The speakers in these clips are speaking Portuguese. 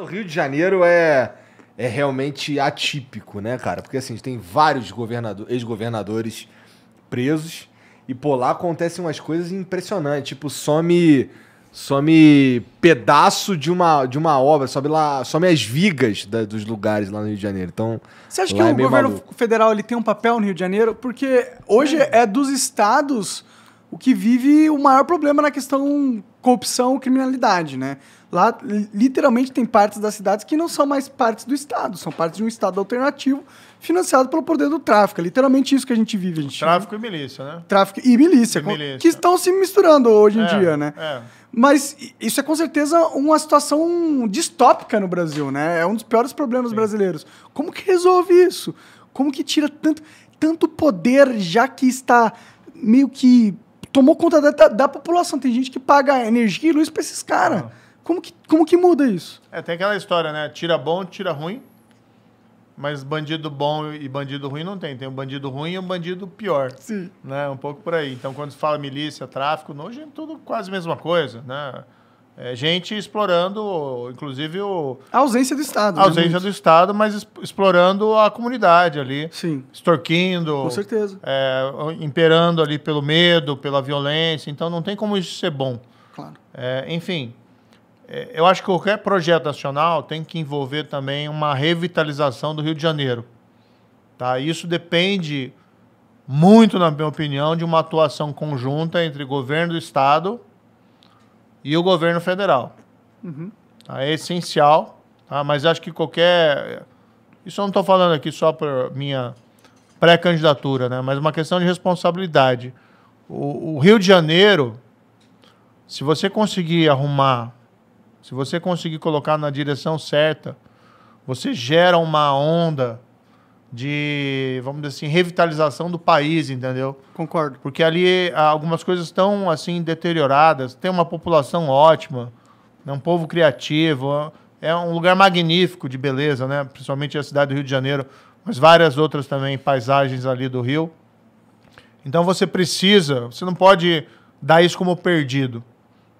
o Rio de Janeiro é, é realmente atípico, né, cara? Porque assim, tem vários governador, ex-governadores presos e por lá acontecem umas coisas impressionantes, tipo, some some pedaço de uma, de uma obra, sobe lá, some as vigas da, dos lugares lá no Rio de Janeiro. Então, você acha que é o governo maluco. federal ele tem um papel no Rio de Janeiro? Porque hoje é. é dos estados o que vive o maior problema na questão corrupção, criminalidade, né? Lá, literalmente, tem partes das cidades que não são mais partes do Estado, são partes de um Estado alternativo financiado pelo poder do tráfico. É literalmente isso que a gente vive. A gente tráfico e milícia, né? Tráfico e milícia, e milícia, que estão se misturando hoje em é, dia, né? É. Mas isso é com certeza uma situação distópica no Brasil, né? É um dos piores problemas Sim. brasileiros. Como que resolve isso? Como que tira tanto, tanto poder, já que está meio que tomou conta da, da, da população? Tem gente que paga energia e luz para esses caras. Ah. Como que, como que muda isso? É, tem aquela história, né? Tira bom, tira ruim. Mas bandido bom e bandido ruim não tem. Tem um bandido ruim e um bandido pior. Sim. Né? Um pouco por aí. Então, quando se fala milícia, tráfico, hoje é tudo quase a mesma coisa, né? É gente explorando, inclusive, o... A ausência do Estado. A né? ausência né? do Estado, mas explorando a comunidade ali. Sim. Extorquindo. Com certeza. É, imperando ali pelo medo, pela violência. Então, não tem como isso ser bom. Claro. É, enfim, é, eu acho que qualquer projeto nacional tem que envolver também uma revitalização do Rio de Janeiro. Tá? Isso depende muito, na minha opinião, de uma atuação conjunta entre governo do Estado e o governo federal. Uhum. Tá? É essencial, tá? mas acho que qualquer. Isso eu não estou falando aqui só por minha pré-candidatura, né? mas uma questão de responsabilidade. O, o Rio de Janeiro, se você conseguir arrumar se você conseguir colocar na direção certa, você gera uma onda de, vamos dizer assim, revitalização do país, entendeu? Concordo. Porque ali ah, algumas coisas estão assim deterioradas, tem uma população ótima, é um povo criativo, é um lugar magnífico de beleza, né? Principalmente a cidade do Rio de Janeiro, mas várias outras também paisagens ali do Rio. Então você precisa, você não pode dar isso como perdido.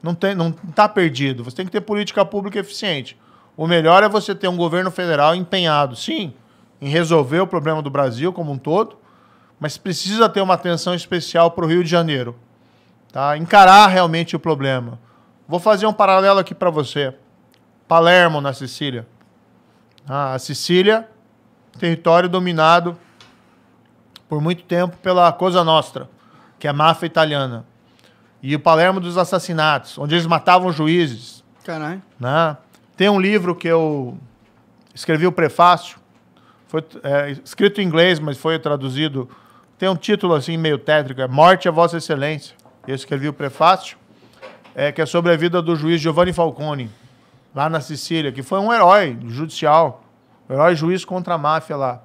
Não está não tá perdido. Você tem que ter política pública eficiente. O melhor é você ter um governo federal empenhado, sim, em resolver o problema do Brasil como um todo, mas precisa ter uma atenção especial para o Rio de Janeiro. Tá? Encarar realmente o problema. Vou fazer um paralelo aqui para você. Palermo, na Sicília. Ah, a Sicília, território dominado por muito tempo pela Cosa Nostra, que é a máfia italiana. E o Palermo dos Assassinatos, onde eles matavam juízes. Caralho. Né? Tem um livro que eu escrevi o prefácio. Foi é, escrito em inglês, mas foi traduzido. Tem um título assim meio tétrico, é Morte a Vossa Excelência. Eu escrevi o prefácio, é, que é sobre a vida do juiz Giovanni Falcone, lá na Sicília, que foi um herói judicial, um herói juiz contra a máfia lá.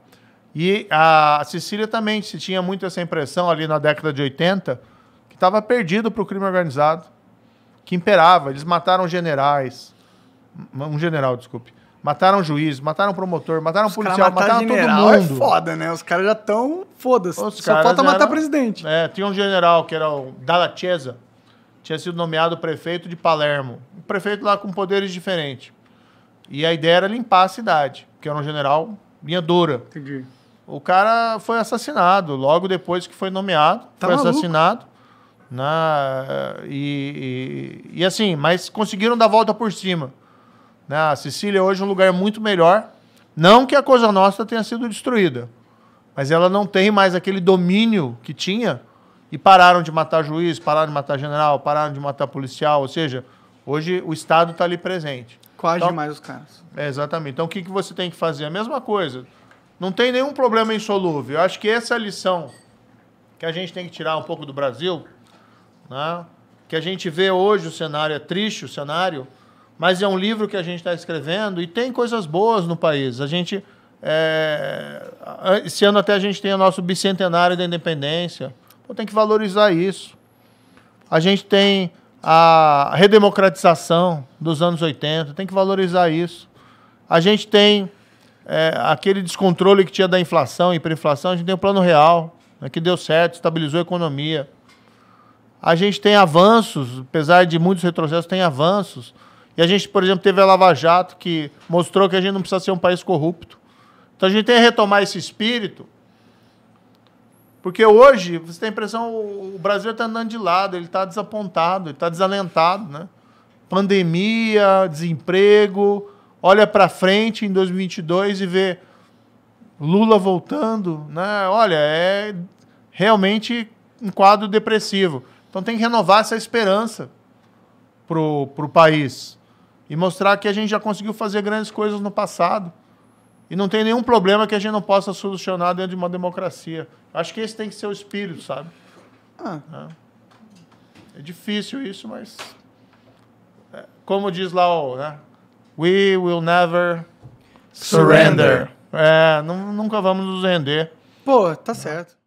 E a Sicília também se tinha muito essa impressão ali na década de 80 que estava perdido para o crime organizado, que imperava. Eles mataram generais, um general, desculpe. Mataram juiz, mataram promotor, mataram Os policial, mataram todo mundo. É foda, né? Os caras já estão foda-se. Só falta matar presidente. É, tinha um general que era o Dalla Chiesa, tinha sido nomeado prefeito de Palermo. Um prefeito lá com poderes diferentes. E a ideia era limpar a cidade, que era um general minha dura. Entendi. O cara foi assassinado logo depois que foi nomeado. Tá foi maluco? assassinado. Né? E, e, e, assim, mas conseguiram dar a volta por cima. Né? A Sicília hoje é um lugar muito melhor. Não que a coisa nossa tenha sido destruída, mas ela não tem mais aquele domínio que tinha. E pararam de matar juiz, pararam de matar general, pararam de matar policial. Ou seja, hoje o Estado está ali presente. Quase então, demais os caras. É, exatamente. Então o que, que você tem que fazer? A mesma coisa. Não tem nenhum problema insolúvel. Eu acho que essa é a lição que a gente tem que tirar um pouco do Brasil né? Que a gente vê hoje o cenário é triste, o cenário, mas é um livro que a gente está escrevendo e tem coisas boas no país. A gente é, esse ano até a gente tem o nosso bicentenário da independência. Então tem que valorizar isso. A gente tem a redemocratização dos anos 80, tem que valorizar isso. A gente tem é, aquele descontrole que tinha da inflação, hiperinflação, a gente tem o um plano real, né, que deu certo, estabilizou a economia a gente tem avanços, apesar de muitos retrocessos, tem avanços. E a gente, por exemplo, teve a Lava Jato, que mostrou que a gente não precisa ser um país corrupto. Então a gente tem que retomar esse espírito, porque hoje, você tem a impressão, o Brasil está andando de lado, ele está desapontado, ele está desalentado. Né? Pandemia, desemprego, olha para frente em 2022 e vê Lula voltando. Né? Olha, é realmente um quadro depressivo. Então tem que renovar essa esperança para o país e mostrar que a gente já conseguiu fazer grandes coisas no passado e não tem nenhum problema que a gente não possa solucionar dentro de uma democracia. Acho que esse tem que ser o espírito, sabe? Ah. É. é difícil isso, mas é, como diz lá o, né? We will never surrender. surrender. É, nunca vamos nos render. Pô, tá certo.